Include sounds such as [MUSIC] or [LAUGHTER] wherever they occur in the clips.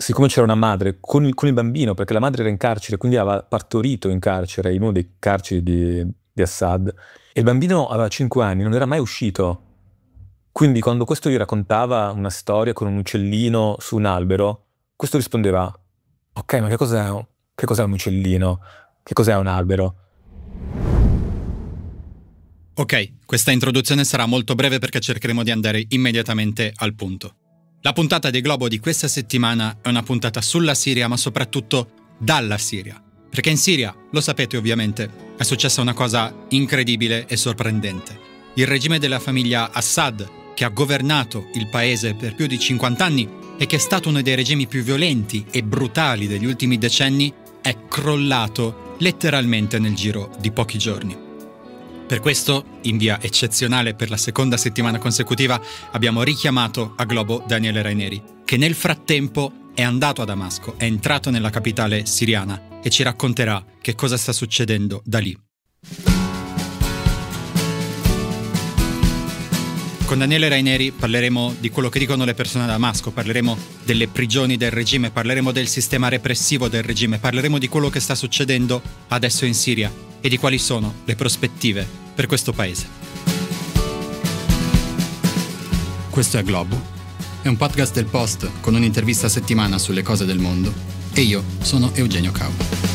siccome c'era una madre con il, con il, bambino, perché la madre era in carcere, quindi aveva partorito in carcere, in uno dei carceri di, di Assad, e il bambino aveva 5 anni, non era mai uscito. Quindi quando questo gli raccontava una storia con un uccellino su un albero, questo rispondeva, ok, ma che cos'è, che cos'è un uccellino? Che cos'è un albero? Ok, questa introduzione sarà molto breve perché cercheremo di andare immediatamente al punto. La puntata dei Globo di questa settimana è una puntata sulla Siria, ma soprattutto dalla Siria. Perché in Siria, lo sapete ovviamente, è successa una cosa incredibile e sorprendente. Il regime della famiglia Assad, che ha governato il paese per più di 50 anni e che è stato uno dei regimi più violenti e brutali degli ultimi decenni, è crollato letteralmente nel giro di pochi giorni. Per questo, in via eccezionale per la seconda settimana consecutiva, abbiamo richiamato a globo Daniele Raineri, che nel frattempo è andato a Damasco, è entrato nella capitale siriana e ci racconterà che cosa sta succedendo da lì. Con Daniele Raineri parleremo di quello che dicono le persone a Damasco, parleremo delle prigioni del regime, parleremo del sistema repressivo del regime, parleremo di quello che sta succedendo adesso in Siria e di quali sono le prospettive per questo paese. Questo è Globo. È un podcast del Post con un'intervista a settimana sulle cose del mondo e io sono Eugenio Cau.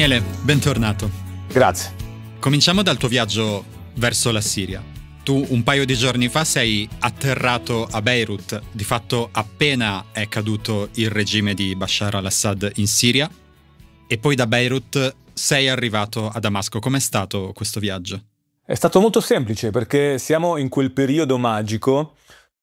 Daniele, bentornato. Grazie. Cominciamo dal tuo viaggio verso la Siria. Tu un paio di giorni fa sei atterrato a Beirut, di fatto appena è caduto il regime di Bashar al-Assad in Siria, e poi da Beirut sei arrivato a Damasco. Com'è stato questo viaggio? È stato molto semplice perché siamo in quel periodo magico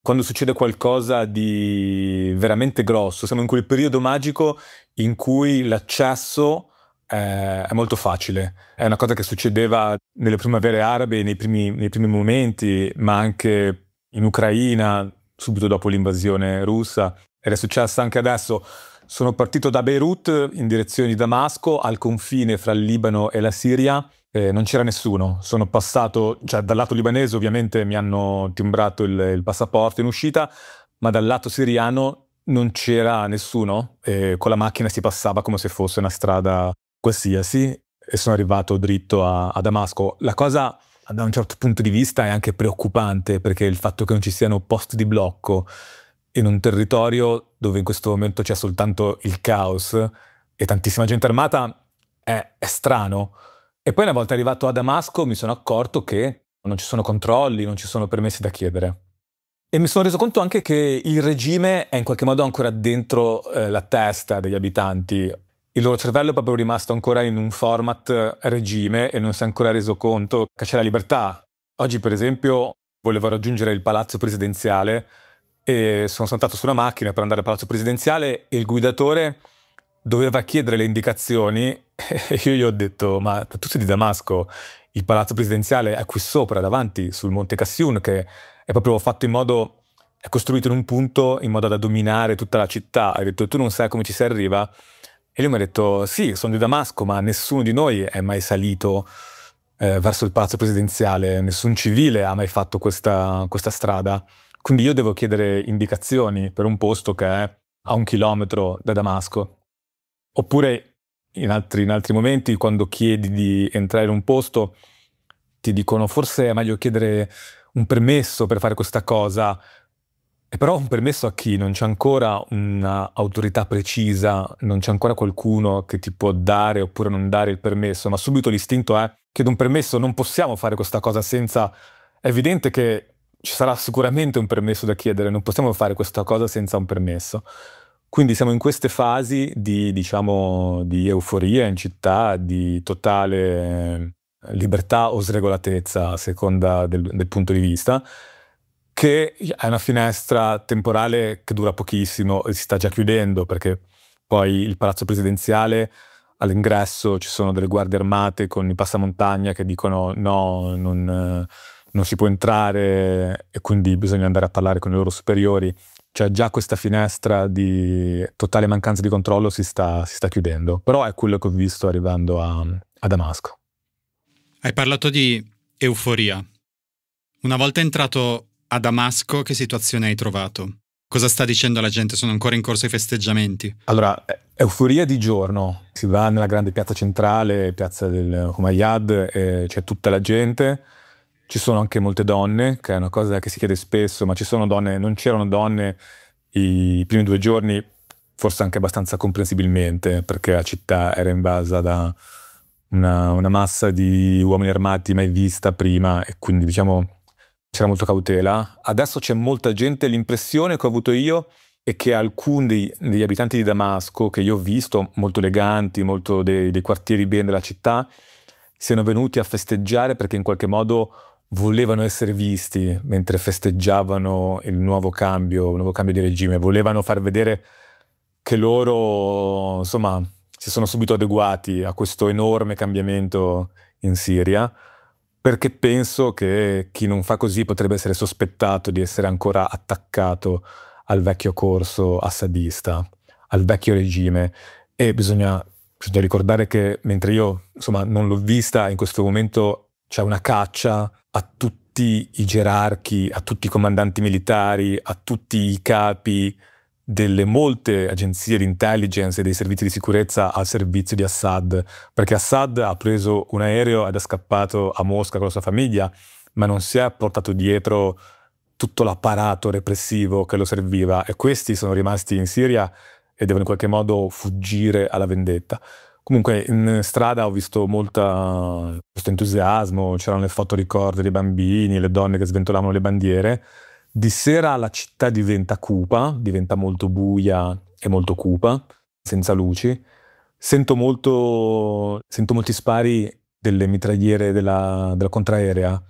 quando succede qualcosa di veramente grosso, siamo in quel periodo magico in cui l'accesso è molto facile. È una cosa che succedeva nelle primavere arabe, nei primi, nei primi momenti, ma anche in Ucraina, subito dopo l'invasione russa, ed è successa anche adesso. Sono partito da Beirut in direzione di Damasco, al confine fra il Libano e la Siria. Eh, non c'era nessuno, sono passato, cioè dal lato libanese ovviamente mi hanno timbrato il, il passaporto in uscita, ma dal lato siriano non c'era nessuno, eh, con la macchina si passava come se fosse una strada qualsiasi e sono arrivato dritto a, a Damasco. La cosa da un certo punto di vista è anche preoccupante perché il fatto che non ci siano posti di blocco in un territorio dove in questo momento c'è soltanto il caos e tantissima gente armata è, è, strano. E poi una volta arrivato a Damasco mi sono accorto che non ci sono controlli, non ci sono permessi da chiedere. E mi sono reso conto anche che il regime è in qualche modo ancora dentro eh, la testa degli abitanti, il loro cervello è proprio rimasto ancora in un format eh, regime e non si è ancora reso conto che c'è la libertà. Oggi, per esempio, volevo raggiungere il palazzo presidenziale e sono saltato su una macchina per andare al palazzo presidenziale e il guidatore doveva chiedere le indicazioni [LAUGHS] e io gli ho detto ma tu sei di Damasco, il palazzo presidenziale è qui sopra, davanti, sul Monte Cassiun, che è proprio fatto in modo, è costruito in un punto in modo da dominare tutta la città. Ha detto tu non sai come ci si arriva, e lui mi ha detto, sì, sono di Damasco, ma nessuno di noi è mai salito eh, verso il palazzo presidenziale, nessun civile ha mai fatto questa, questa strada. Quindi io devo chiedere indicazioni per un posto che è a un chilometro da Damasco. Oppure in altri, in altri, momenti, quando chiedi di entrare in un posto, ti dicono forse è meglio chiedere un permesso per fare questa cosa, è però un permesso a chi non c'è ancora un'autorità precisa, non c'è ancora qualcuno che ti può dare oppure non dare il permesso, ma subito l'istinto è chiedo un permesso, non possiamo fare questa cosa senza... È evidente che ci sarà sicuramente un permesso da chiedere, non possiamo fare questa cosa senza un permesso. Quindi siamo in queste fasi di, diciamo, di euforia in città, di totale eh, libertà o sregolatezza a seconda del, del punto di vista che è una finestra temporale che dura pochissimo e si sta già chiudendo perché poi il palazzo presidenziale all'ingresso ci sono delle guardie armate con i passamontagna che dicono no, non, non si può entrare e quindi bisogna andare a parlare con i loro superiori. Cioè già questa finestra di totale mancanza di controllo si sta, si sta chiudendo, però è quello che ho visto arrivando a, a Damasco. Hai parlato di euforia. Una volta entrato a Damasco che situazione hai trovato? Cosa sta dicendo la gente? Sono ancora in corso i festeggiamenti. Allora, euforia di giorno. Si va nella grande piazza centrale, piazza del Humayyad, eh, c'è tutta la gente. Ci sono anche molte donne, che è una cosa che si chiede spesso, ma ci sono donne, non c'erano donne i primi due giorni, forse anche abbastanza comprensibilmente, perché la città era invasa da una, una massa di uomini armati mai vista prima e quindi diciamo c'era molta cautela. Adesso c'è molta gente, l'impressione che ho avuto io è che alcuni degli, degli abitanti di Damasco, che io ho visto, molto eleganti, molto dei, dei quartieri bene della città, siano venuti a festeggiare perché in qualche modo volevano essere visti mentre festeggiavano il nuovo cambio, il nuovo cambio di regime, volevano far vedere che loro, insomma, si sono subito adeguati a questo enorme cambiamento in Siria perché penso che chi non fa così potrebbe essere sospettato di essere ancora attaccato al vecchio corso assadista, al vecchio regime. E bisogna, bisogna ricordare che mentre io insomma, non l'ho vista, in questo momento c'è una caccia a tutti i gerarchi, a tutti i comandanti militari, a tutti i capi delle molte agenzie di intelligence e dei servizi di sicurezza al servizio di Assad, perché Assad ha preso un aereo ed è scappato a Mosca con la sua famiglia, ma non si è portato dietro tutto l'apparato repressivo che lo serviva e questi sono rimasti in Siria e devono in qualche modo fuggire alla vendetta. Comunque in strada ho visto molto entusiasmo, c'erano le foto ricorde dei bambini, le donne che sventolavano le bandiere, di sera la città diventa cupa, diventa molto buia e molto cupa, senza luci. Sento, molto, sento molti spari delle mitragliere della, della contraerea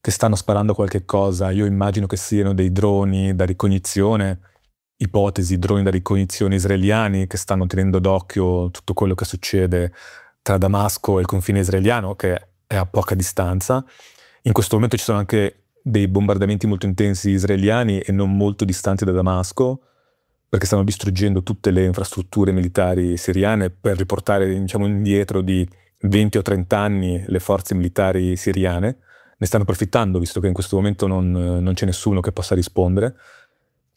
che stanno sparando qualche cosa. Io immagino che siano dei droni da ricognizione, ipotesi, droni da ricognizione israeliani che stanno tenendo d'occhio tutto quello che succede tra Damasco e il confine israeliano, che è a poca distanza. In questo momento ci sono anche dei bombardamenti molto intensi israeliani e non molto distanti da Damasco, perché stanno distruggendo tutte le infrastrutture militari siriane per riportare diciamo, indietro di 20 o 30 anni le forze militari siriane. Ne stanno approfittando, visto che in questo momento non, non c'è nessuno che possa rispondere.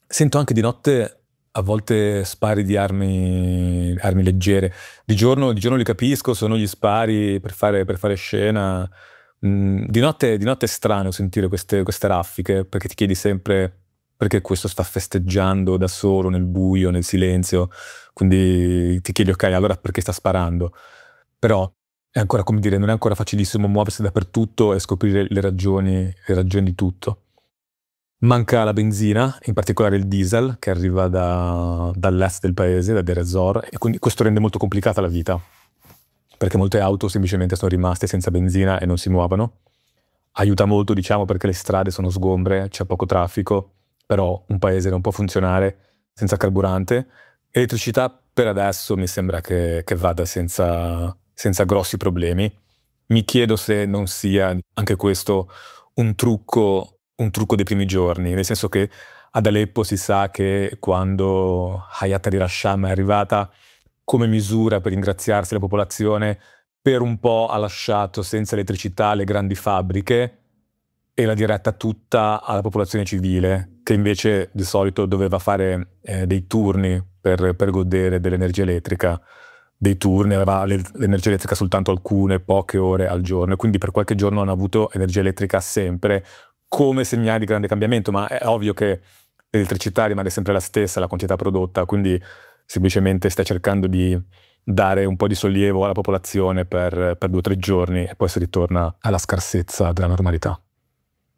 Sento anche di notte a volte spari di armi, armi leggere. Di giorno, di giorno, li capisco, sono gli spari per fare, per fare scena Mm, di, notte, di, notte, è strano sentire queste, queste raffiche perché ti chiedi sempre perché questo sta festeggiando da solo nel buio, nel silenzio, quindi ti chiedi ok allora perché sta sparando, però è ancora come dire non è ancora facilissimo muoversi dappertutto e scoprire le ragioni, le ragioni di tutto. Manca la benzina, in particolare il diesel, che arriva da, dall'est del paese, da Deir Ezor, e quindi questo rende molto complicata la vita perché molte auto semplicemente sono rimaste senza benzina e non si muovono. Aiuta molto, diciamo, perché le strade sono sgombre, c'è poco traffico, però un paese non può funzionare senza carburante. Elettricità per adesso mi sembra che, che vada senza, senza grossi problemi. Mi chiedo se non sia anche questo un trucco, un trucco, dei primi giorni, nel senso che ad Aleppo si sa che quando Hayat al-Rasham è arrivata come misura per ingraziarsi la popolazione, per un po' ha lasciato senza elettricità le grandi fabbriche e l'ha diretta tutta alla popolazione civile, che invece di solito doveva fare eh, dei turni per, per godere dell'energia elettrica. Dei turni, aveva l'energia elettrica soltanto alcune poche ore al giorno, e quindi per qualche giorno hanno avuto energia elettrica sempre, come segnale di grande cambiamento, ma è ovvio che l'elettricità rimane sempre la stessa, la quantità prodotta, quindi semplicemente stai cercando di dare un po' di sollievo alla popolazione per, per due o tre giorni e poi si ritorna alla scarsezza della normalità.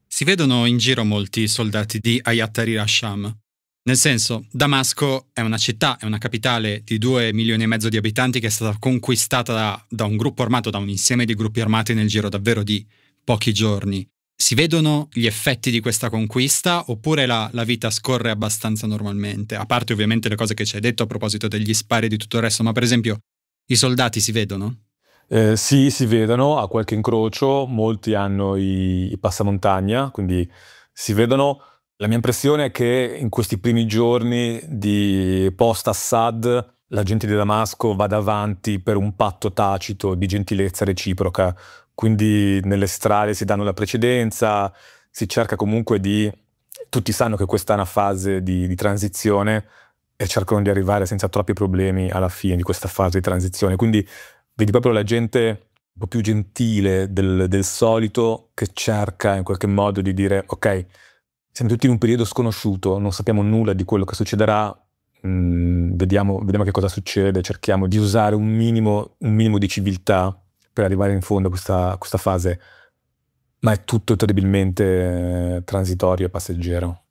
Si vedono in giro molti soldati di Ayat Tahrir al-Sham. Nel senso, Damasco è una città, è una capitale di due milioni e mezzo di abitanti che è stata conquistata da, da un gruppo armato, da un insieme di gruppi armati nel giro davvero di pochi giorni. Si vedono gli effetti di questa conquista oppure la, la, vita scorre abbastanza normalmente? A parte ovviamente le cose che ci hai detto a proposito degli spari e di tutto il resto, ma per esempio i soldati si vedono? Eh, sì, si vedono a qualche incrocio, molti hanno i, i passamontagna, quindi si vedono. La mia impressione è che in questi primi giorni di post-Assad la gente di Damasco vada avanti per un patto tacito di gentilezza reciproca quindi nelle strade si danno la precedenza, si cerca comunque di... Tutti sanno che questa è una fase di, di transizione e cercano di arrivare senza troppi problemi alla fine di questa fase di transizione. Quindi vedi proprio la gente un po' più gentile del, del, solito che cerca in qualche modo di dire ok, siamo tutti in un periodo sconosciuto, non sappiamo nulla di quello che succederà, mm, vediamo, vediamo, che cosa succede, cerchiamo di usare un minimo, un minimo di civiltà per arrivare in fondo a questa, questa fase, ma è tutto terribilmente eh, transitorio e passeggero.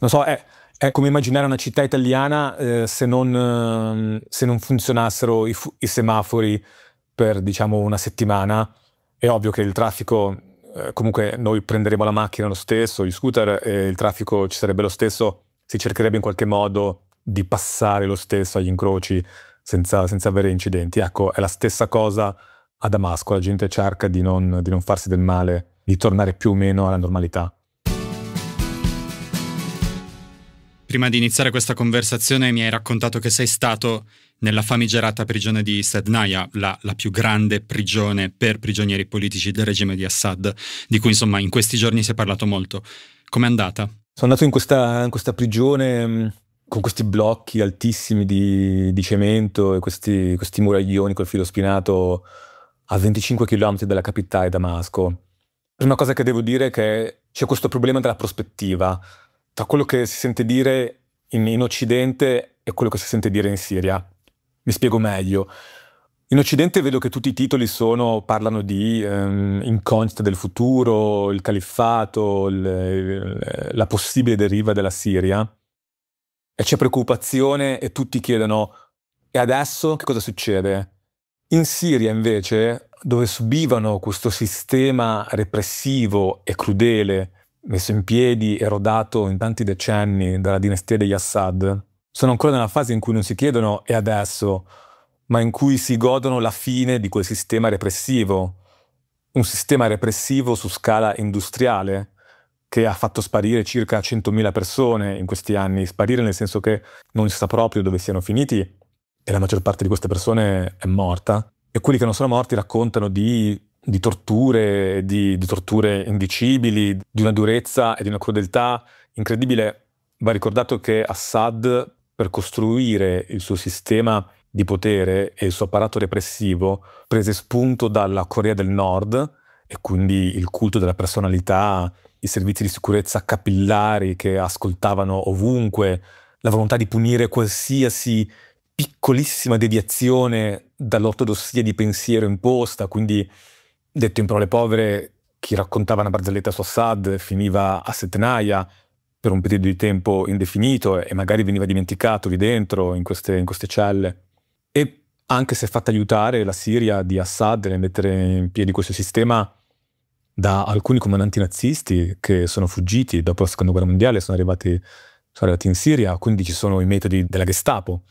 Non so, è, è come immaginare una città italiana eh, se, non, eh, se, non, funzionassero i, fu- i, semafori per diciamo una settimana. È ovvio che il traffico, eh, comunque noi prenderemo la macchina lo stesso, gli scooter, e il traffico ci sarebbe lo stesso, si cercherebbe in qualche modo di passare lo stesso agli incroci senza, senza avere incidenti. Ecco, è la stessa cosa a Damasco, la gente cerca di non, di non farsi del male, di tornare più o meno alla normalità. Prima di iniziare questa conversazione mi hai raccontato che sei stato nella famigerata prigione di Sednaya, la, la, più grande prigione per prigionieri politici del regime di Assad, di cui insomma in questi giorni si è parlato molto. Com'è andata? Sono andato in questa, in questa prigione mm, con questi blocchi altissimi di, di cemento e questi, questi muraglioni col filo spinato a 25 km dalla capitale Damasco. Prima cosa che devo dire è che c'è questo problema della prospettiva, tra quello che si sente dire in, in Occidente e quello che si sente dire in Siria. Mi spiego meglio. In Occidente vedo che tutti i titoli sono, parlano di ehm, incognita del futuro, il califfato, il, la possibile deriva della Siria. E c'è preoccupazione e tutti chiedono, e adesso che cosa succede? In Siria invece, dove subivano questo sistema repressivo e crudele messo in piedi e rodato in tanti decenni dalla dinastia degli Assad, sono ancora nella fase in cui non si chiedono e adesso, ma in cui si godono la fine di quel sistema repressivo, un sistema repressivo su scala industriale che ha fatto sparire circa 100.000 persone in questi anni, sparire nel senso che non si sa proprio dove siano finiti e la maggior parte di queste persone è morta. E quelli che non sono morti raccontano di, di torture, di, di torture indicibili, di una durezza e di una crudeltà incredibile. Va ricordato che Assad, per costruire il suo sistema di potere e il suo apparato repressivo, prese spunto dalla Corea del Nord e quindi il culto della personalità, i servizi di sicurezza capillari che ascoltavano ovunque, la volontà di punire qualsiasi piccolissima deviazione dall'ortodossia di pensiero imposta, quindi detto in parole povere, chi raccontava una barzelletta su Assad finiva a Setnaia per un periodo di tempo indefinito e magari veniva dimenticato lì dentro, in queste, in queste celle. E anche se è fatta aiutare la Siria di Assad nel mettere in piedi questo sistema da alcuni comandanti nazisti che sono fuggiti dopo la seconda guerra mondiale, sono arrivati, sono arrivati in Siria, quindi ci sono i metodi della Gestapo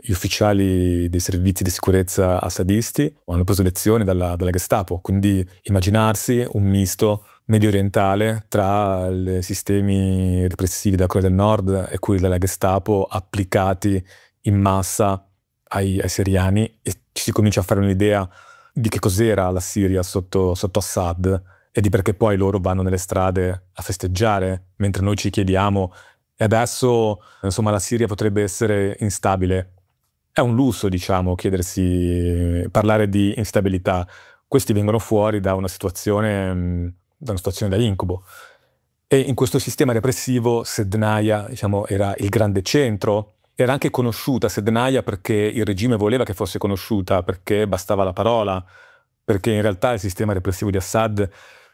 gli ufficiali dei servizi di sicurezza assadisti hanno preso lezioni dalla, dalla Gestapo, quindi immaginarsi un misto medio orientale tra i sistemi repressivi della Corea del Nord e quelli della Gestapo applicati in massa ai, ai, siriani e ci si comincia a fare un'idea di che cos'era la Siria sotto, sotto Assad e di perché poi loro vanno nelle strade a festeggiare, mentre noi ci chiediamo e adesso insomma la Siria potrebbe essere instabile, è un lusso, diciamo, chiedersi, parlare di instabilità. Questi vengono fuori da una situazione mm, da, una situazione da incubo. E in questo sistema repressivo Sednaia diciamo, era il grande centro, era anche conosciuta Sednaia perché il regime voleva che fosse conosciuta, perché bastava la parola, perché in realtà il sistema repressivo di Assad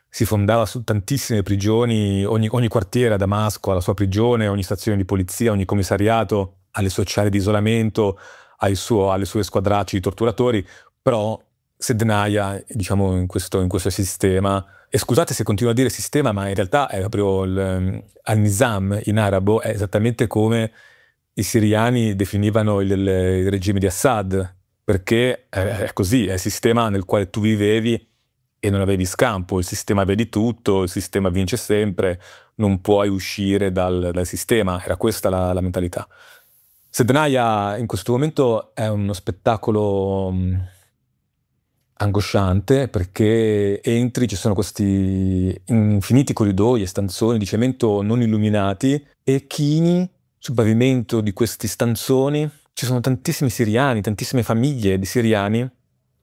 si fondava su tantissime prigioni, ogni, ogni quartiere a Damasco ha la sua prigione, ogni stazione di polizia, ogni commissariato ha le sue di isolamento, suo, alle sue squadracce di torturatori, però se denaia, diciamo, in questo, in questo, sistema, e scusate se continuo a dire sistema, ma in realtà è proprio ehm, al-Nizam in arabo, è esattamente come i siriani definivano il, il regime di Assad, perché è, così, è il sistema nel quale tu vivevi e non avevi scampo, il sistema vedi tutto, il sistema vince sempre, non puoi uscire dal, dal sistema, era questa la, la mentalità. Sednaia in questo momento è uno spettacolo mm, angosciante perché entri, ci sono questi infiniti corridoi e stanzoni di cemento non illuminati e chini sul pavimento di questi stanzoni. Ci sono tantissimi siriani, tantissime famiglie di siriani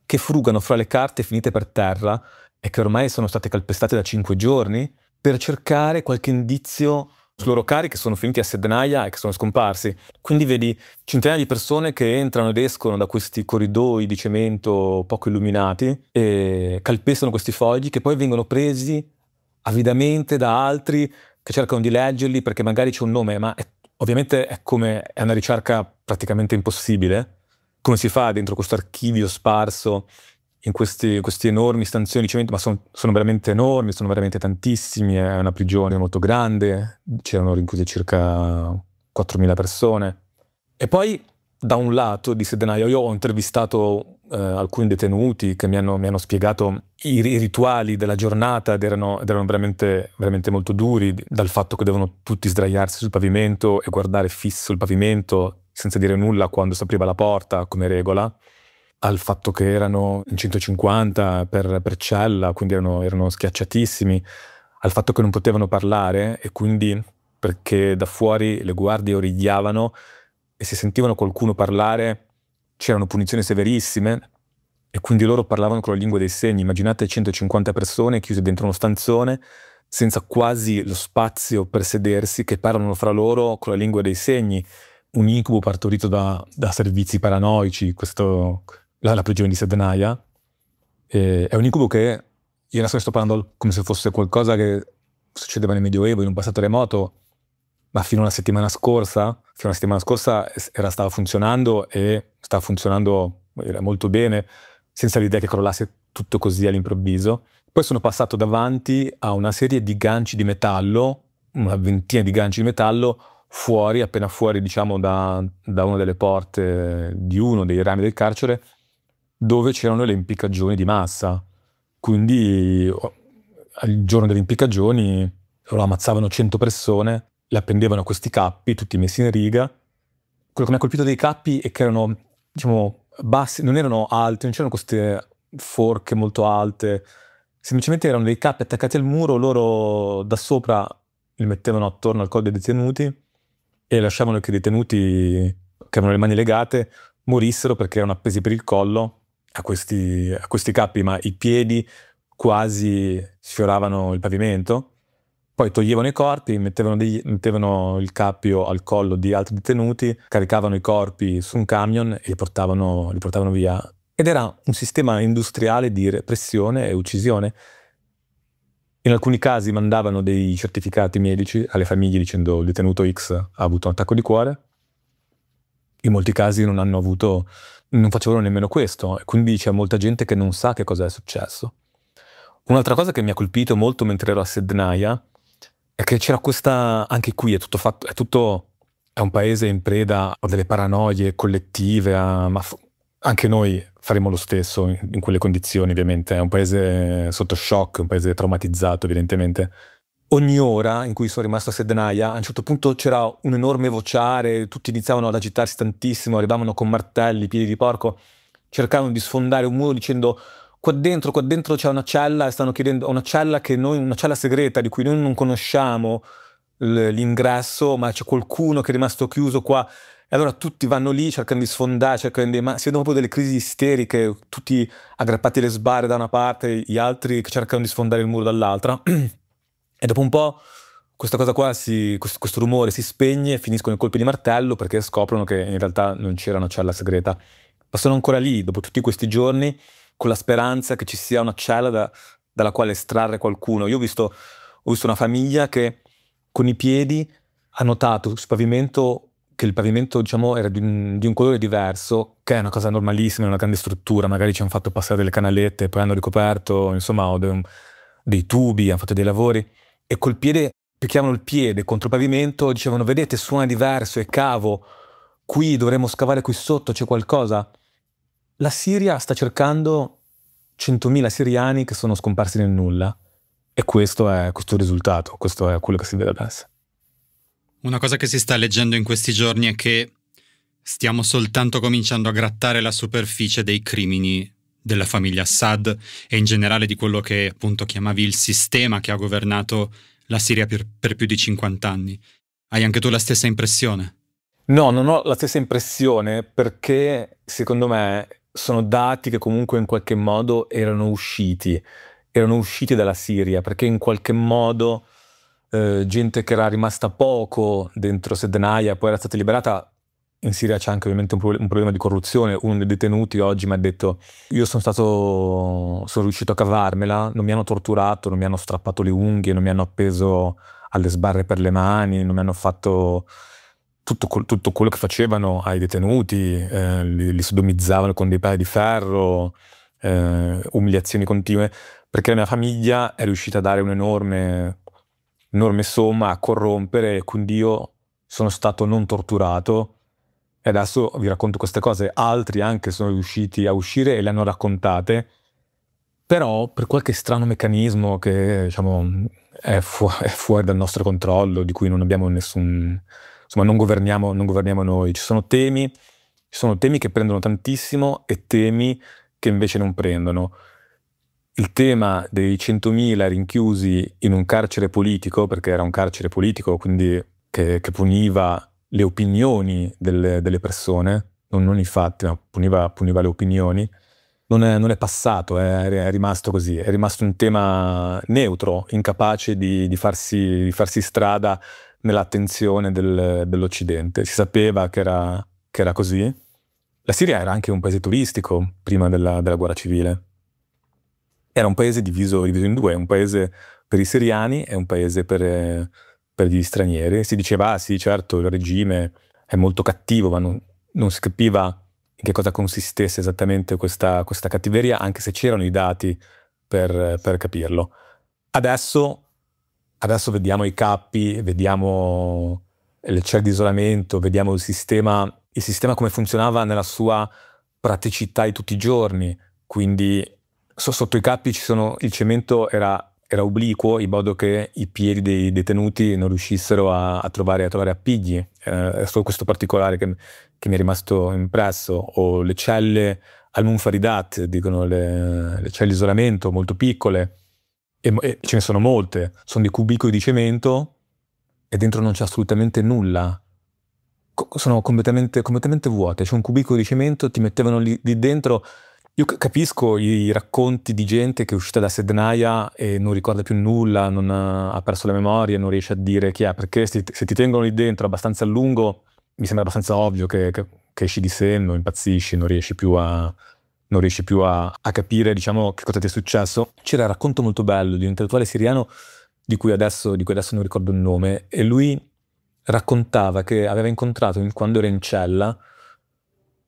che frugano fra le carte finite per terra e che ormai sono state calpestate da cinque giorni per cercare qualche indizio sui loro cari che sono finiti a Sednaia e che sono scomparsi. Quindi vedi centinaia di persone che entrano ed escono da questi corridoi di cemento poco illuminati e calpestano questi fogli che poi vengono presi avidamente da altri che cercano di leggerli perché magari c'è un nome, ma è, ovviamente è, come, è una ricerca praticamente impossibile. Come si fa dentro questo archivio sparso in queste, questi, enormi stanzioni di cemento, ma son, sono veramente enormi, sono veramente tantissimi, è una prigione molto grande, c'erano rinchiuse circa 4.000 persone. E poi, da un lato, di Sedenaio, io ho intervistato eh, alcuni detenuti che mi hanno, mi hanno spiegato i, i, rituali della giornata ed erano, ed erano veramente, veramente, molto duri, dal fatto che devono tutti sdraiarsi sul pavimento e guardare fisso il pavimento senza dire nulla quando si apriva la porta come regola al fatto che erano in 150 per, per cella, quindi erano, erano, schiacciatissimi, al fatto che non potevano parlare e quindi perché da fuori le guardie origliavano e se sentivano qualcuno parlare c'erano punizioni severissime e quindi loro parlavano con la lingua dei segni. Immaginate 150 persone chiuse dentro uno stanzone senza quasi lo spazio per sedersi che parlano fra loro con la lingua dei segni. Un incubo partorito da, da servizi paranoici, questo, la, la prigione di Sednaia, eh, è un incubo che io adesso sto parlando come se fosse qualcosa che succedeva nel Medioevo, in un passato remoto, ma fino alla settimana scorsa, fino alla settimana scorsa era, stava funzionando e stava funzionando dire, molto bene, senza l'idea che crollasse tutto così all'improvviso. Poi sono passato davanti a una serie di ganci di metallo, una ventina di ganci di metallo, fuori, appena fuori, diciamo, da, da una delle porte di uno dei rami del carcere, dove c'erano le impiccagioni di massa. Quindi il oh, giorno delle impiccagioni lo ammazzavano 100 persone, le appendevano a questi cappi, tutti messi in riga. Quello che mi ha colpito dei cappi è che erano, diciamo, bassi, non erano alti, non c'erano queste forche molto alte, semplicemente erano dei cappi attaccati al muro, loro da sopra li mettevano attorno al collo dei detenuti e lasciavano che i detenuti che avevano le mani legate morissero perché erano appesi per il collo a questi, a questi cappi, ma i piedi quasi sfioravano il pavimento. Poi toglievano i corpi, mettevano, degli, mettevano, il cappio al collo di altri detenuti, caricavano i corpi su un camion e li portavano, li portavano via. Ed era un sistema industriale di repressione e uccisione. In alcuni casi mandavano dei certificati medici alle famiglie dicendo il detenuto X ha avuto un attacco di cuore, in molti casi non hanno avuto, non facevano nemmeno questo, e quindi c'è molta gente che non sa che cosa è successo. Un'altra cosa che mi ha colpito molto mentre ero a Sednaia è che c'era questa, anche qui è tutto fatto, è tutto, è un paese in preda a delle paranoie collettive, a, ma f- anche noi faremo lo stesso in, in quelle condizioni ovviamente, è un paese sotto shock, un paese traumatizzato evidentemente, ogni ora in cui sono rimasto a Sednaia, a un certo punto c'era un enorme vociare, tutti iniziavano ad agitarsi tantissimo, arrivavano con martelli, piedi di porco, cercavano di sfondare un muro dicendo qua dentro, qua dentro c'è una cella e stanno chiedendo una cella, noi, una cella segreta di cui noi non conosciamo l'ingresso, ma c'è qualcuno che è rimasto chiuso qua. E allora tutti vanno lì, cercano di sfondare, cercano di... ma si vedono proprio delle crisi isteriche, tutti aggrappati alle sbarre da una parte, gli altri che cercano di sfondare il muro dall'altra. [CLEARS THROAT] E dopo un po' questa cosa qua, si, questo, questo, rumore si spegne, e finiscono i colpi di martello perché scoprono che in realtà non c'era una cella segreta. Ma sono ancora lì, dopo tutti questi giorni, con la speranza che ci sia una cella da, dalla quale estrarre qualcuno. Io ho visto, ho visto una famiglia che con i piedi ha notato sul pavimento che il pavimento diciamo, era di un, di un, colore diverso, che è una cosa normalissima, è una grande struttura, magari ci hanno fatto passare delle canalette, poi hanno ricoperto, insomma, dei, dei tubi, hanno fatto dei lavori e col piede picchiavano il piede contro il pavimento, dicevano vedete suona diverso, è cavo, qui dovremmo scavare qui sotto, c'è qualcosa. La Siria sta cercando 100.000 siriani che sono scomparsi nel nulla e questo è questo risultato, questo è quello che si vede adesso. Una cosa che si sta leggendo in questi giorni è che stiamo soltanto cominciando a grattare la superficie dei crimini della famiglia Assad e in generale di quello che appunto chiamavi il sistema che ha governato la Siria per, per più di 50 anni. Hai anche tu la stessa impressione? No, non ho la stessa impressione perché secondo me sono dati che comunque in qualche modo erano usciti, erano usciti dalla Siria, perché in qualche modo eh, gente che era rimasta poco dentro Sednaia poi era stata liberata, in Siria c'è anche ovviamente un, un, problema di corruzione. Uno dei detenuti oggi mi ha detto: Io sono stato. sono riuscito a cavarmela, non mi hanno torturato, non mi hanno strappato le unghie, non mi hanno appeso alle sbarre per le mani, non mi hanno fatto tutto, tutto quello che facevano ai detenuti, eh, li, li, sodomizzavano con dei pali di ferro, eh, umiliazioni continue, perché la mia famiglia è riuscita a dare un'enorme enorme somma, a corrompere, quindi io sono stato non torturato e adesso vi racconto queste cose, altri anche sono riusciti a uscire e le hanno raccontate, però per qualche strano meccanismo che diciamo, è, fu- è fuori dal nostro controllo, di cui non abbiamo nessun... insomma non governiamo, non governiamo noi. Ci sono temi, ci sono temi che prendono tantissimo e temi che invece non prendono. Il tema dei 100.000 rinchiusi in un carcere politico, perché era un carcere politico, quindi che, che puniva le opinioni delle, delle persone, non, non, i fatti, ma puniva, puniva le opinioni, non è, non è passato, eh, è, è, rimasto così, è rimasto un tema neutro, incapace di, di, farsi, di farsi, strada nell'attenzione del, dell'Occidente. Si sapeva che era, che era così. La Siria era anche un paese turistico prima della, della guerra civile. Era un paese diviso, diviso in due, un paese per i siriani e un paese per, eh, per gli stranieri. Si diceva, ah sì, certo, il regime è molto cattivo, ma non, non si capiva in che cosa consistesse esattamente questa, questa cattiveria, anche se c'erano i dati per, per capirlo. Adesso, adesso, vediamo i capi, vediamo le celle di isolamento, vediamo il sistema, il sistema come funzionava nella sua praticità di tutti i giorni. Quindi so, sotto i capi ci sono, il cemento era era obliquo in modo che i piedi dei detenuti non riuscissero a, a trovare, a trovare appigli. Eh, è solo questo particolare che, che, mi è rimasto impresso. O le celle al Munfaridat, dicono le, le celle isolamento, molto piccole, e, e ce ne sono molte, sono di cubicoli di cemento e dentro non c'è assolutamente nulla sono completamente, completamente, vuote. C'è un cubicolo di cemento, ti mettevano lì, lì dentro io capisco i racconti di gente che è uscita da Sednaia e non ricorda più nulla, non ha, perso la memoria, non riesce a dire chi è, perché se, se ti tengono lì dentro abbastanza a lungo, mi sembra abbastanza ovvio che, che, che esci di senno, impazzisci, non riesci più a, non riesci più a, a capire diciamo, che cosa ti è successo. C'era un racconto molto bello di un intellettuale siriano di cui, adesso, di cui adesso, non ricordo il nome, e lui raccontava che aveva incontrato quando era in cella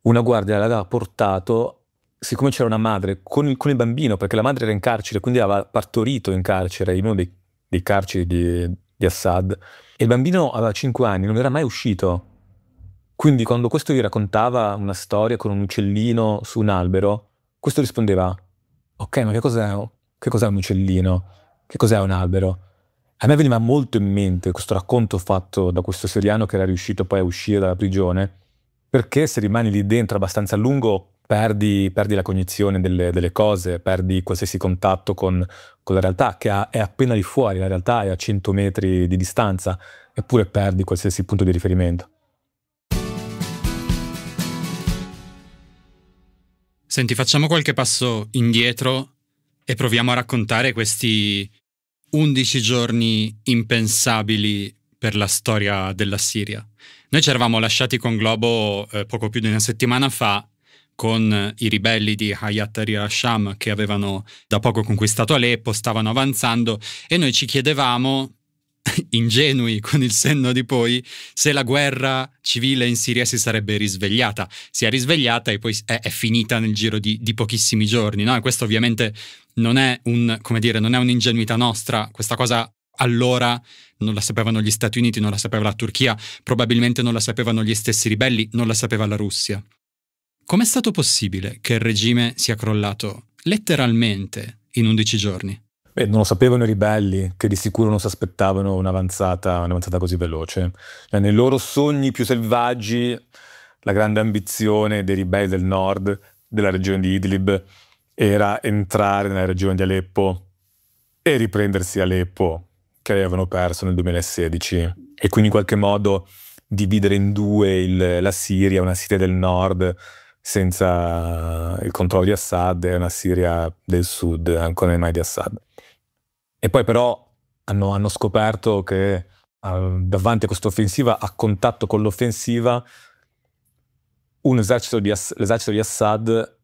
una guardia l'aveva portato siccome c'era una madre con il, con il, bambino, perché la madre era in carcere, quindi aveva partorito in carcere, in uno dei, dei carceri di, di, Assad, e il bambino aveva 5 anni, non era mai uscito. Quindi quando questo gli raccontava una storia con un uccellino su un albero, questo rispondeva, ok, ma che cos'è, che cos'è un uccellino? Che cos'è un albero? A me veniva molto in mente questo racconto fatto da questo siriano che era riuscito poi a uscire dalla prigione, perché se rimani lì dentro abbastanza a lungo perdi, perdi la cognizione delle, delle, cose, perdi qualsiasi contatto con, con la realtà che ha, è appena lì fuori, la realtà è a 100 metri di distanza, eppure perdi qualsiasi punto di riferimento. Senti, facciamo qualche passo indietro e proviamo a raccontare questi 11 giorni impensabili per la storia della Siria. Noi ci eravamo lasciati con Globo eh, poco più di una settimana fa con i ribelli di Hayat Tahrir al-Sham che avevano da poco conquistato Aleppo, stavano avanzando e noi ci chiedevamo, [LAUGHS] ingenui con il senno di poi, se la guerra civile in Siria si sarebbe risvegliata. Si è risvegliata e poi è, è finita nel giro di, di pochissimi giorni. No? questo ovviamente non è, un, dire, non è un'ingenuità nostra, questa cosa allora non la sapevano gli Stati Uniti, non la sapeva la Turchia, probabilmente non la sapevano gli stessi ribelli, non la sapeva la Russia. Com'è stato possibile che il regime sia crollato letteralmente in 11 giorni? Beh, non lo sapevano i ribelli, che di sicuro non si aspettavano un'avanzata, un'avanzata così veloce. Cioè, nei loro sogni più selvaggi, la grande ambizione dei ribelli del nord, della regione di Idlib, era entrare nella regione di Aleppo e riprendersi Aleppo, che avevano perso nel 2016. E quindi in qualche modo dividere in due il, la Siria, una Siria del nord senza il controllo di Assad è una Siria del sud, ancora nelle mani di Assad. E poi però hanno, hanno scoperto che uh, davanti a questa offensiva, a contatto con l'offensiva, l'esercito di, Ass- di Assad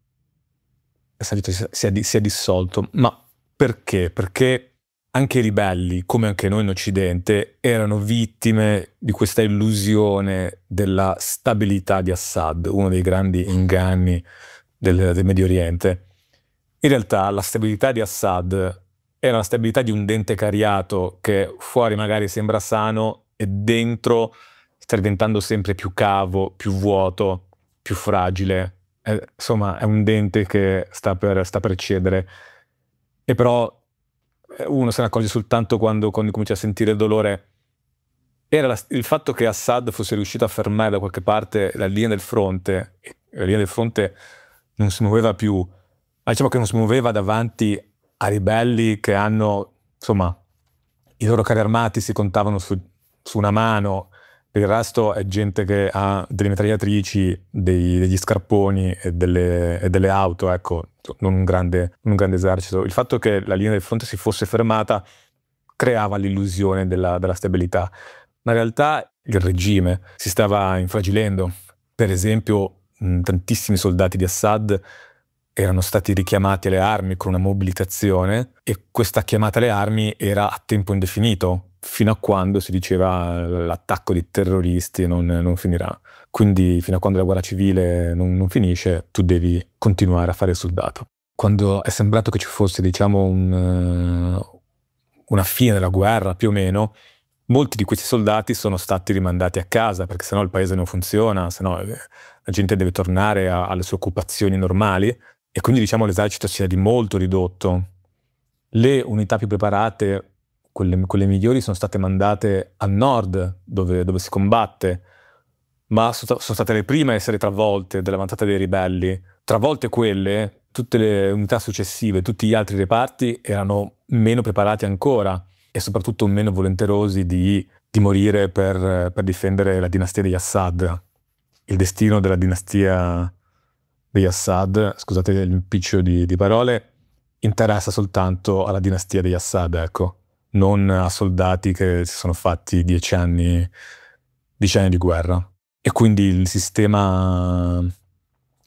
si è, si è dissolto. Ma perché? Perché anche i ribelli, come anche noi in Occidente, erano vittime di questa illusione della stabilità di Assad, uno dei grandi inganni del, del Medio Oriente. In realtà la stabilità di Assad era la stabilità di un dente cariato che fuori magari sembra sano e dentro sta diventando sempre più cavo, più vuoto, più fragile. È, eh, insomma, è un dente che sta per, sta per cedere. E però eh, uno se ne accorge soltanto quando, quando comincia a sentire il dolore, era la, il fatto che Assad fosse riuscito a fermare da qualche parte la linea del fronte, la linea del fronte non si muoveva più, ma diciamo che non si muoveva davanti a ribelli che hanno, insomma, i loro carri armati si contavano su, su una mano, per il resto è gente che ha delle mitragliatrici, dei, degli scarponi e delle, e delle auto, ecco, non un grande, un grande, esercito. Il fatto che la linea del fronte si fosse fermata creava l'illusione della, della stabilità, ma in realtà il regime si stava infragilendo. Per esempio, tantissimi soldati di Assad erano stati richiamati alle armi con una mobilitazione e questa chiamata alle armi era a tempo indefinito, fino a quando si diceva eh, l'attacco di terroristi non, non finirà. Quindi fino a quando la guerra civile non, non, finisce, tu devi continuare a fare il soldato. Quando è sembrato che ci fosse, diciamo, un, eh, una fine della guerra, più o meno, molti di questi soldati sono stati rimandati a casa, perché sennò il paese non funziona, sennò eh, la gente deve tornare a, alle sue occupazioni normali, e quindi, diciamo, l'esercito si è di molto ridotto. Le unità più preparate quelle, quelle migliori sono state mandate a nord, dove, dove si combatte, ma sono, state le prime a essere travolte dall'avanzata dei ribelli. Travolte quelle, tutte le unità successive, tutti gli altri reparti erano meno preparati ancora e soprattutto meno volenterosi di, di morire per, per, difendere la dinastia degli Assad. Il destino della dinastia degli Assad, scusate l'impiccio di, di parole, interessa soltanto alla dinastia degli Assad, ecco non a soldati che si sono fatti dieci anni, dieci anni di guerra. E quindi il sistema,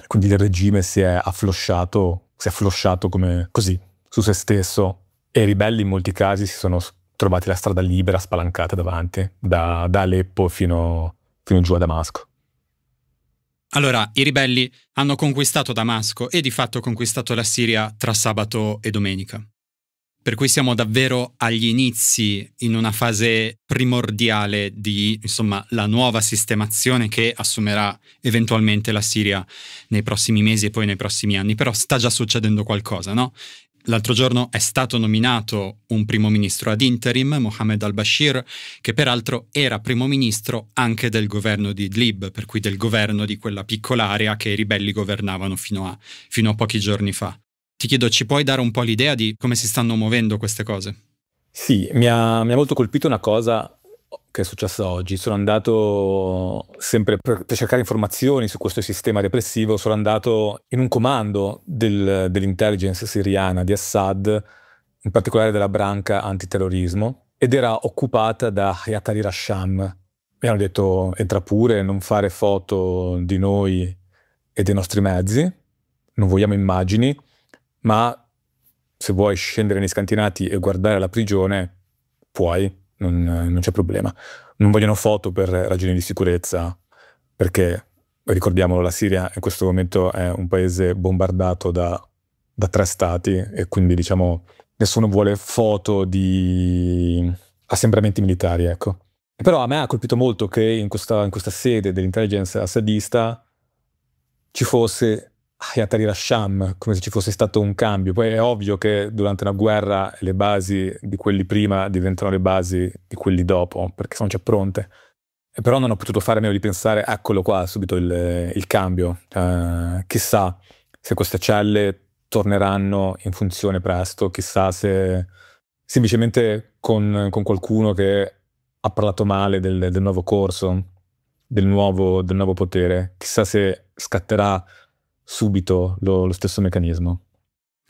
quindi il regime si è afflosciato, si è afflosciato come così, su se stesso. E i ribelli in molti casi si sono trovati la strada libera, spalancata davanti, da, da Aleppo fino, fino giù a Damasco. Allora, i ribelli hanno conquistato Damasco e di fatto conquistato la Siria tra sabato e domenica. Per cui siamo davvero agli inizi, in una fase primordiale di, insomma, la nuova sistemazione che assumerà eventualmente la Siria nei prossimi mesi e poi nei prossimi anni. Però sta già succedendo qualcosa, no? L'altro giorno è stato nominato un primo ministro ad interim, Mohamed al-Bashir, che peraltro era primo ministro anche del governo di Idlib, per cui del governo di quella piccola area che i ribelli governavano fino a, fino a pochi giorni fa. Ti chiedo, ci puoi dare un po' l'idea di come si stanno muovendo queste cose? Sì, mi ha, mi ha molto colpito una cosa che è successa oggi. Sono andato sempre per, per, cercare informazioni su questo sistema repressivo, sono andato in un comando del, dell'intelligence siriana di Assad, in particolare della branca antiterrorismo, ed era occupata da Hayat al Rasham. Mi hanno detto entra pure, non fare foto di noi e dei nostri mezzi, non vogliamo immagini ma se vuoi scendere nei scantinati e guardare la prigione, puoi, non, non c'è problema. Non vogliono foto per ragioni di sicurezza, perché ricordiamolo, la Siria in questo momento è un paese bombardato da, da tre stati e quindi diciamo nessuno vuole foto di assembramenti militari, ecco. Però a me ha colpito molto che in questa, in questa sede dell'intelligence assadista ci fosse Hayat Ali Rasham, come se ci fosse stato un cambio. Poi è ovvio che durante una guerra le basi di quelli prima diventano le basi di quelli dopo, perché sono già pronte. E però non ho potuto fare a meno di pensare, eccolo qua, subito il, il cambio. Uh, chissà se queste celle torneranno in funzione presto, chissà se semplicemente con, con qualcuno che ha parlato male del, del nuovo corso, del nuovo, del nuovo potere, chissà se scatterà subito lo, lo stesso meccanismo.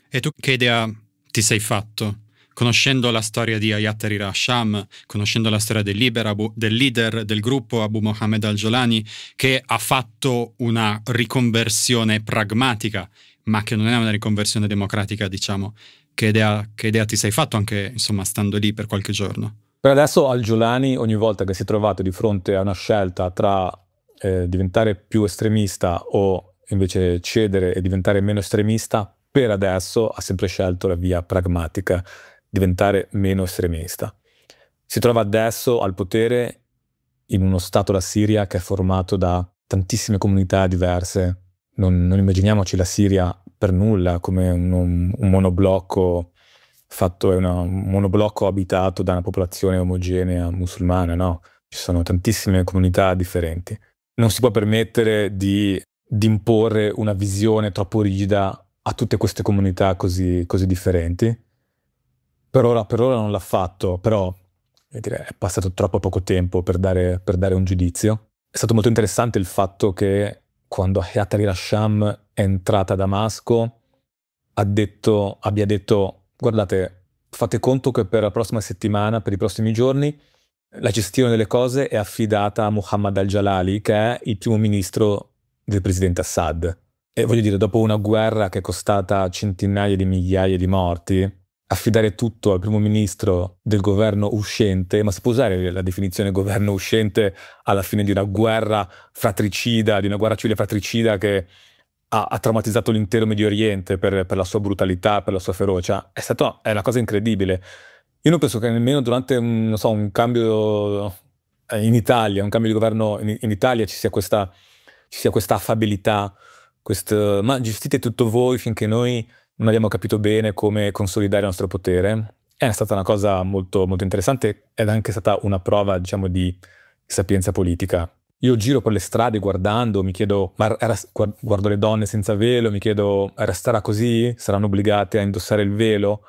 E tu che idea ti sei fatto? Conoscendo la storia di Ayat Rira Hasham, conoscendo la storia del, Abu, del, leader del gruppo Abu Mohammed al-Jolani, che ha fatto una riconversione pragmatica, ma che non è una riconversione democratica, diciamo. Che idea, che idea ti sei fatto anche, insomma, stando lì per qualche giorno? Per adesso al-Jolani, ogni volta che si è trovato di fronte a una scelta tra eh, diventare più estremista o invece cedere e diventare meno estremista, per adesso ha sempre scelto la via pragmatica, diventare meno estremista. Si trova adesso al potere in uno Stato, la Siria, che è formato da tantissime comunità diverse. Non, non immaginiamoci la Siria per nulla come un, un monoblocco fatto, è un monoblocco abitato da una popolazione omogenea musulmana, no? Ci sono tantissime comunità differenti. Non si può permettere di di imporre una visione troppo rigida a tutte queste comunità così, così differenti. Per ora, per ora non l'ha fatto, però dire, è passato troppo poco tempo per dare, per dare un giudizio. È stato molto interessante il fatto che quando Hayat al-Rasham è entrata a Damasco detto, abbia detto guardate, fate conto che per la prossima settimana, per i prossimi giorni, la gestione delle cose è affidata a Muhammad al-Jalali, che è il primo ministro del presidente Assad. E voglio dire, dopo una guerra che è costata centinaia di migliaia di morti, affidare tutto al primo ministro del governo uscente, ma si può usare la definizione governo uscente alla fine di una guerra fratricida, di una guerra civile fratricida che ha, ha traumatizzato l'intero Medio Oriente per, per, la sua brutalità, per la sua ferocia, è, stato, è una cosa incredibile. Io non penso che nemmeno durante un, so, un cambio eh, in Italia, un cambio di governo in, in Italia ci sia questa ci sia questa affabilità, questo, ma gestite tutto voi finché noi non abbiamo capito bene come consolidare il nostro potere. È stata una cosa molto, molto interessante ed è anche stata una prova, diciamo, di sapienza politica. Io giro per le strade guardando, mi chiedo, ma era, guardo le donne senza velo, mi chiedo, resterà così? Saranno obbligate a indossare il velo?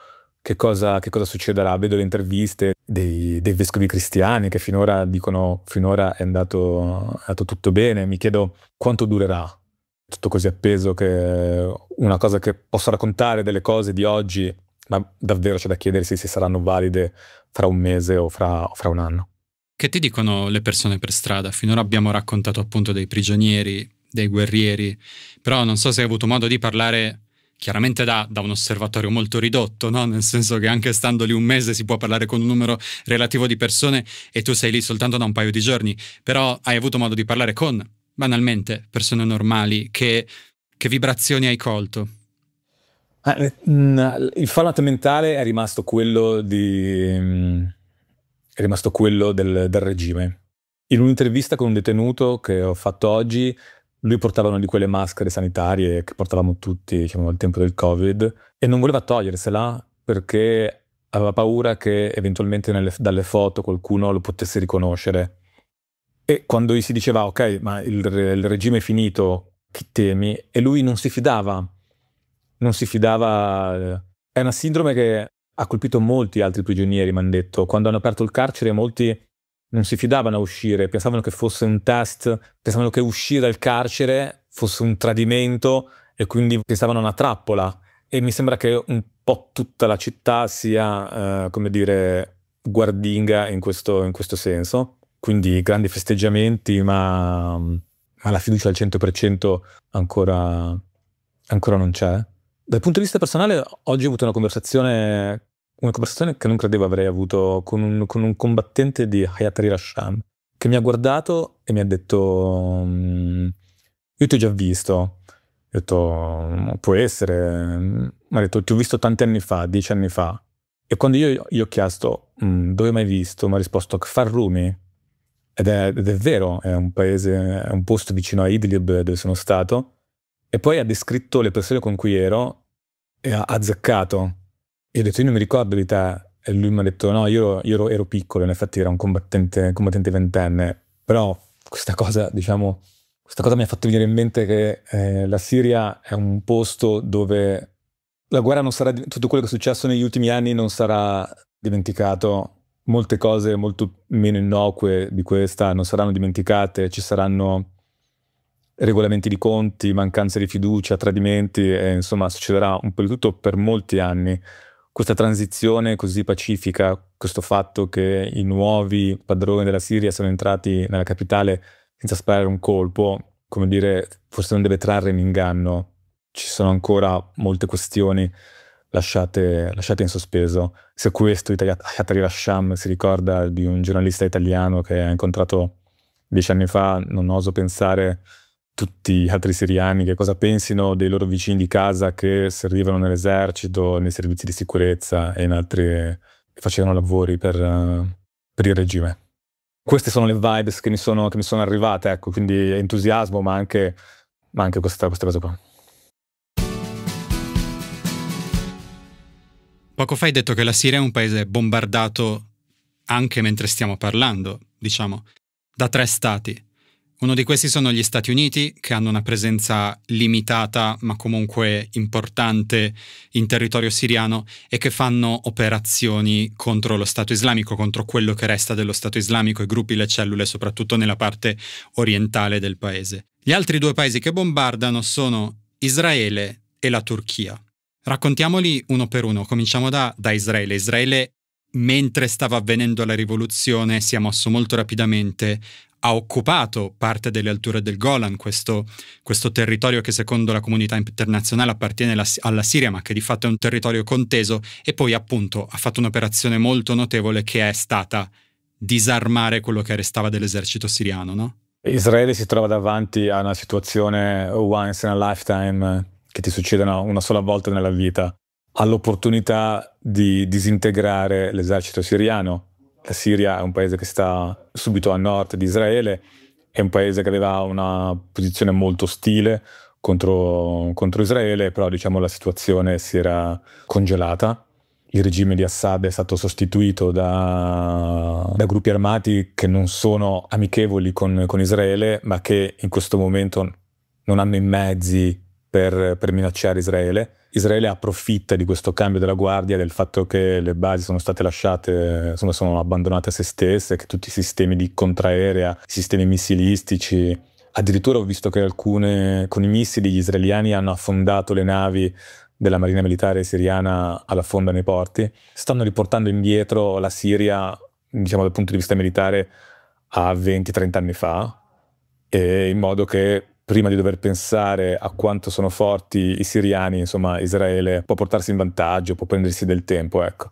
che cosa, che cosa, succederà. Vedo le interviste dei, dei vescovi cristiani che finora dicono finora è andato, è andato, tutto bene, mi chiedo quanto durerà tutto così appeso che una cosa che posso raccontare delle cose di oggi, ma davvero c'è da chiedersi se saranno valide fra un mese o fra, o fra un anno. Che ti dicono le persone per strada? Finora abbiamo raccontato appunto dei prigionieri, dei guerrieri, però non so se hai avuto modo di parlare chiaramente da, da, un osservatorio molto ridotto, no? nel senso che anche stando lì un mese si può parlare con un numero relativo di persone e tu sei lì soltanto da un paio di giorni, però hai avuto modo di parlare con, banalmente, persone normali, che, che vibrazioni hai colto? Ah, eh, mm, il format mentale è rimasto quello, di, mm, è rimasto quello del, del regime. In un'intervista con un detenuto che ho fatto oggi, lui portava una di quelle maschere sanitarie che portavamo tutti, diciamo, al tempo del Covid, e non voleva togliersela perché aveva paura che eventualmente nelle, dalle foto qualcuno lo potesse riconoscere. E quando gli si diceva, ok, ma il, il regime è finito, chi temi? E lui non si fidava, non si fidava. Eh. È una sindrome che ha colpito molti altri prigionieri, mi hanno detto. Quando hanno aperto il carcere, molti non si fidavano a uscire, pensavano che fosse un test, pensavano che uscire dal carcere fosse un tradimento e quindi pensavano a una trappola. E mi sembra che un po' tutta la città sia, eh, come dire, guardinga in questo, in questo, senso. Quindi grandi festeggiamenti, ma, mm, ma la fiducia al 100% ancora, ancora non c'è. Dal punto di vista personale, oggi ho avuto una conversazione una conversazione che non credevo avrei avuto con un, con un combattente di Hayat Rirashan, che mi ha guardato e mi ha detto, mm, io ti ho già visto. Ho detto, mm, può essere. Mi ha detto, ti ho visto tanti anni fa, dieci anni fa. E quando io gli ho chiesto, mm, dove mai visto? Mi ha risposto, Kfarrumi. Ed è, ed è vero, è un paese, è un posto vicino a Idlib dove sono stato. E poi ha descritto le persone con cui ero e ha azzeccato. E ho detto, io non mi ricordo di te. E lui mi ha detto, no, io, io ero, ero, piccolo, in effetti era un combattente, combattente ventenne. Però questa cosa, diciamo, questa cosa mi ha fatto venire in mente che eh, la Siria è un posto dove la guerra non sarà, tutto quello che è successo negli ultimi anni non sarà dimenticato. Molte cose molto meno innocue di questa non saranno dimenticate, ci saranno regolamenti di conti, mancanze di fiducia, tradimenti, e, insomma succederà un po' di tutto per molti anni questa transizione così pacifica, questo fatto che i nuovi padroni della Siria sono entrati nella capitale senza sparare un colpo, come dire, forse non deve trarre in inganno. Ci sono ancora molte questioni lasciate, lasciate in sospeso. Se questo Hayat al-Rasham si ricorda di un giornalista italiano che ha incontrato dieci anni fa, non oso pensare tutti gli altri siriani, che cosa pensino dei loro vicini di casa che servivano nell'esercito, nei servizi di sicurezza e in altri che facevano lavori per, eh, per il regime. Queste sono le vibes che mi sono, che mi sono arrivate, ecco, quindi entusiasmo, ma anche, ma anche questa, questa cosa qua. Poco fa hai detto che la Siria è un paese bombardato anche mentre stiamo parlando, diciamo, da tre stati. Uno di questi sono gli Stati Uniti, che hanno una presenza limitata ma comunque importante in territorio siriano e che fanno operazioni contro lo Stato islamico, contro quello che resta dello Stato islamico, i gruppi, le cellule, soprattutto nella parte orientale del paese. Gli altri due paesi che bombardano sono Israele e la Turchia. Raccontiamoli uno per uno, cominciamo da, da Israele. Israele mentre stava avvenendo la rivoluzione si è mosso molto rapidamente, ha occupato parte delle alture del Golan, questo, questo territorio che secondo la comunità internazionale appartiene alla, alla Siria, ma che di fatto è un territorio conteso, e poi appunto ha fatto un'operazione molto notevole che è stata disarmare quello che restava dell'esercito siriano, no? Israele si trova davanti a una situazione once in a lifetime che ti succede una, sola volta nella vita, all'opportunità di disintegrare l'esercito siriano, la Siria è un paese che sta subito a nord di Israele, è un paese che aveva una posizione molto ostile contro, contro Israele, però diciamo la situazione si era congelata. Il regime di Assad è stato sostituito da, da gruppi armati che non sono amichevoli con, con Israele, ma che in questo momento non hanno i mezzi per, per, minacciare Israele. Israele approfitta di questo cambio della guardia, del fatto che le basi sono state lasciate, insomma, sono abbandonate a se stesse, che tutti i sistemi di contraerea, i sistemi missilistici. Addirittura ho visto che alcune, con i missili, gli israeliani hanno affondato le navi della marina militare siriana alla fonda nei porti. Stanno riportando indietro la Siria, diciamo dal punto di vista militare, a 20-30 anni fa, in modo che prima di dover pensare a quanto sono forti i siriani, insomma, Israele può portarsi in vantaggio, può prendersi del tempo, ecco.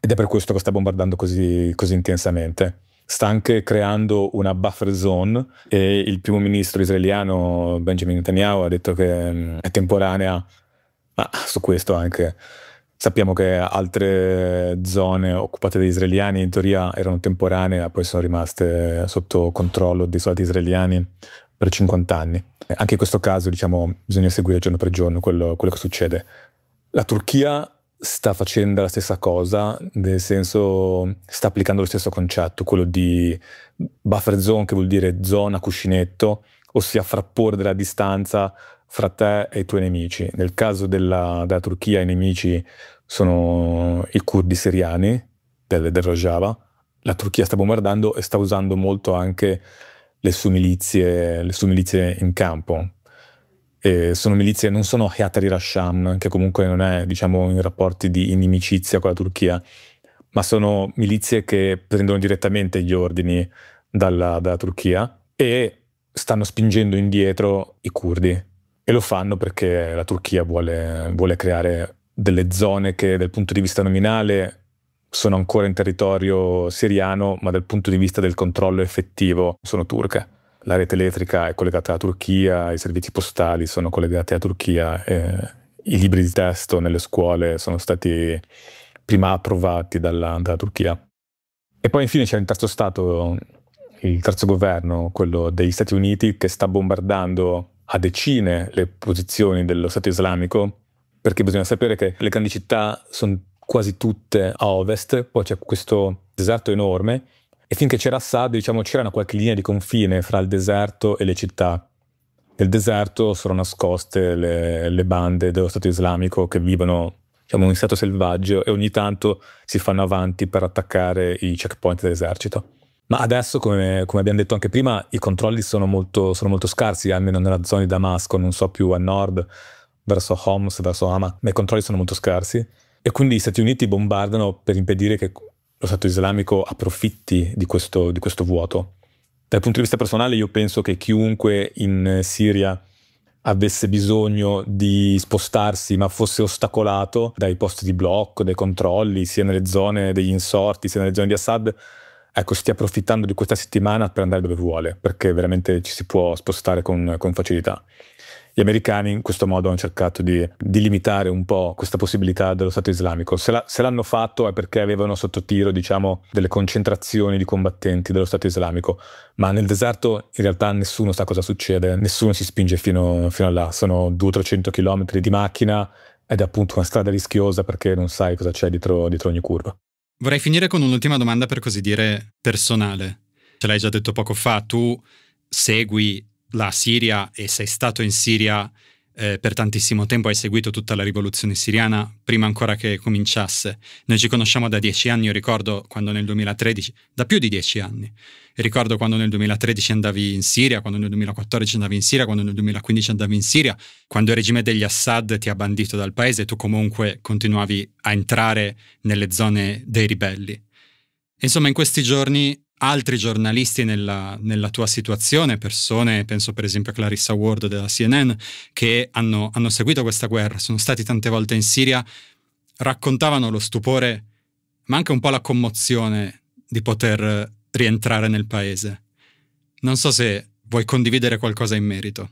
Ed è per questo che sta bombardando così, così intensamente. Sta anche creando una buffer zone e il primo ministro israeliano Benjamin Netanyahu ha detto che è temporanea, ma su questo anche sappiamo che altre zone occupate dagli israeliani in teoria erano temporanee, poi sono rimaste sotto controllo dei soldati israeliani per 50 anni. Eh, anche in questo caso, diciamo, bisogna seguire giorno per giorno quello, quello che succede. La Turchia sta facendo la stessa cosa, nel senso sta applicando lo stesso concetto, quello di buffer zone, che vuol dire zona cuscinetto, ossia frapporre della distanza fra te e i tuoi nemici. Nel caso della, della Turchia i nemici sono i curdi siriani del, del Rojava. La Turchia sta bombardando e sta usando molto anche le sue milizie, le sue milizie in campo. E sono milizie, non sono Hayat al-Rasham, che comunque non è diciamo, in rapporti di inimicizia con la Turchia, ma sono milizie che prendono direttamente gli ordini dalla, dalla Turchia e stanno spingendo indietro i curdi. E lo fanno perché la Turchia vuole, vuole creare delle zone che dal punto di vista nominale sono ancora in territorio siriano, ma dal punto di vista del controllo effettivo sono turche. La rete elettrica è collegata alla Turchia, i servizi postali sono collegati alla Turchia, eh, i libri di testo nelle scuole sono stati prima approvati dalla, dalla Turchia. E poi infine c'è il terzo Stato, il terzo governo, quello degli Stati Uniti, che sta bombardando a decine le posizioni dello Stato islamico, perché bisogna sapere che le grandi città sono quasi tutte a ovest, poi c'è questo deserto enorme e finché c'era Assad, diciamo, c'era una qualche linea di confine fra il deserto e le città. Nel deserto sono nascoste le, le bande dello Stato islamico che vivono diciamo, in stato selvaggio e ogni tanto si fanno avanti per attaccare i checkpoint dell'esercito. Ma adesso, come, come abbiamo detto anche prima, i controlli sono molto, sono molto scarsi, almeno nella zona di Damasco, non so più a nord, verso Homs, verso Hama, ma i controlli sono molto scarsi. E quindi gli Stati Uniti bombardano per impedire che lo Stato islamico approfitti di questo, di questo vuoto. Dal punto di vista personale io penso che chiunque in Siria avesse bisogno di spostarsi ma fosse ostacolato dai posti di blocco, dai controlli, sia nelle zone degli insorti, sia nelle zone di Assad, ecco, stia approfittando di questa settimana per andare dove vuole, perché veramente ci si può spostare con, con facilità. Gli americani in questo modo hanno cercato di, di limitare un po' questa possibilità dello Stato islamico. Se, la, se l'hanno fatto è perché avevano sotto tiro, diciamo, delle concentrazioni di combattenti dello Stato islamico, ma nel deserto in realtà nessuno sa cosa succede, nessuno si spinge fino, fino a là, sono 200-300 km di macchina ed è appunto una strada rischiosa perché non sai cosa c'è dietro, dietro ogni curva. Vorrei finire con un'ultima domanda per così dire personale. Ce l'hai già detto poco fa, tu segui la Siria e sei stato in Siria eh, per tantissimo tempo, hai seguito tutta la rivoluzione siriana prima ancora che cominciasse. Noi ci conosciamo da dieci anni, io ricordo quando nel 2013, da più di dieci anni, ricordo quando nel 2013 andavi in Siria, quando nel 2014 andavi in Siria, quando nel 2015 andavi in Siria, quando il regime degli Assad ti ha bandito dal paese, e tu comunque continuavi a entrare nelle zone dei ribelli. Insomma, in questi giorni altri giornalisti nella, nella, tua situazione, persone, penso per esempio a Clarissa Ward della CNN, che hanno, hanno seguito questa guerra, sono stati tante volte in Siria, raccontavano lo stupore, ma anche un po' la commozione di poter rientrare nel paese. Non so se vuoi condividere qualcosa in merito.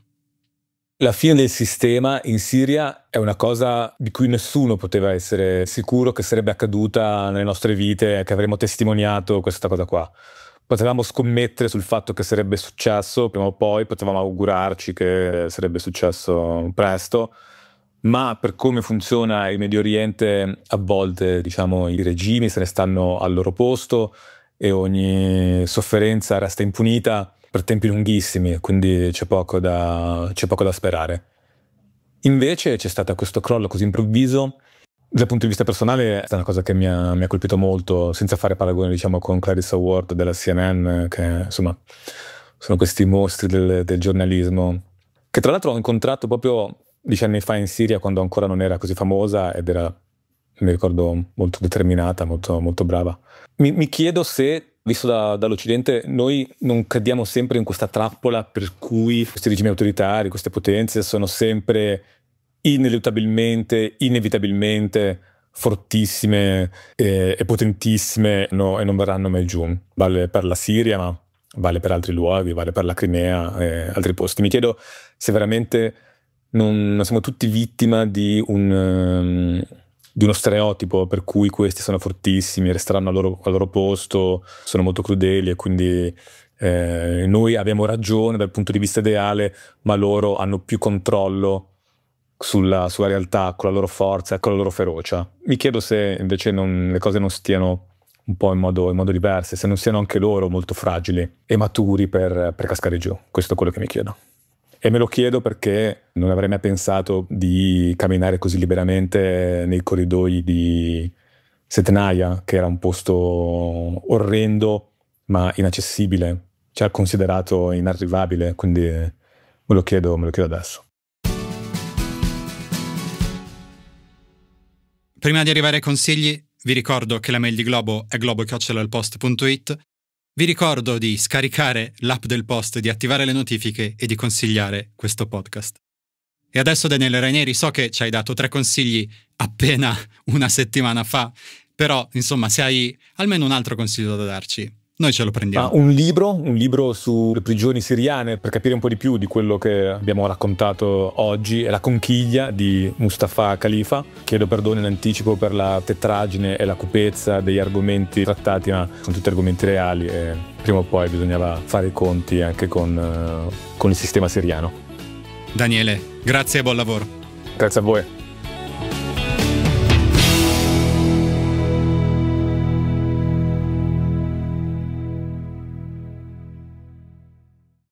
La fine del sistema in Siria è una cosa di cui nessuno poteva essere sicuro che sarebbe accaduta nelle nostre vite, che avremmo testimoniato questa cosa qua. Potevamo scommettere sul fatto che sarebbe successo prima o poi, potevamo augurarci che sarebbe successo presto, ma per come funziona il Medio Oriente a volte diciamo, i regimi se ne stanno al loro posto e ogni sofferenza resta impunita per tempi lunghissimi, quindi c'è poco da, c'è poco da sperare. Invece c'è stato questo crollo così improvviso dal punto di vista personale è stata una cosa che mi ha, mi ha, colpito molto, senza fare paragone diciamo con Clarissa Ward della CNN, che insomma sono questi mostri del, del giornalismo, che tra l'altro ho incontrato proprio dieci anni fa in Siria quando ancora non era così famosa ed era, mi ricordo, molto determinata, molto, molto brava. Mi, mi chiedo se visto da, dall'Occidente, noi non cadiamo sempre in questa trappola per cui questi regimi autoritari, queste potenze sono sempre ineluttabilmente, inevitabilmente fortissime e, eh, e potentissime no, e non verranno mai giù. Vale per la Siria, ma vale per altri luoghi, vale per la Crimea e eh, altri posti. Mi chiedo se veramente non, non siamo tutti vittima di un... Um, di uno stereotipo per cui questi sono fortissimi, resteranno al loro, al loro posto, sono molto crudeli e quindi eh, noi abbiamo ragione dal punto di vista ideale, ma loro hanno più controllo sulla, sulla realtà, con la loro forza con la loro ferocia. Mi chiedo se invece non, le cose non stiano un po' in modo, in modo, diverso, se non siano anche loro molto fragili e maturi per, per cascare giù. Questo è quello che mi chiedo. E me lo chiedo perché non avrei mai pensato di camminare così liberamente nei corridoi di Setnaia, che era un posto orrendo ma inaccessibile, cioè considerato inarrivabile, quindi me lo chiedo, me lo chiedo adesso. Prima di arrivare ai consigli, vi ricordo che la mail di Globo è globo.it vi ricordo di scaricare l'app del post, di attivare le notifiche e di consigliare questo podcast. E adesso Daniele Rainieri, so che ci hai dato tre consigli appena una settimana fa, però insomma se hai almeno un altro consiglio da darci, noi ce lo prendiamo. Ah, un libro, un libro sulle prigioni siriane per capire un po' di più di quello che abbiamo raccontato oggi è La conchiglia di Mustafa Khalifa. Chiedo perdono in anticipo per la tetragine e la cupezza degli argomenti trattati, ma sono tutti argomenti reali e prima o poi bisognava fare i conti anche con, eh, con il sistema siriano. Daniele, grazie e buon lavoro. Grazie a voi.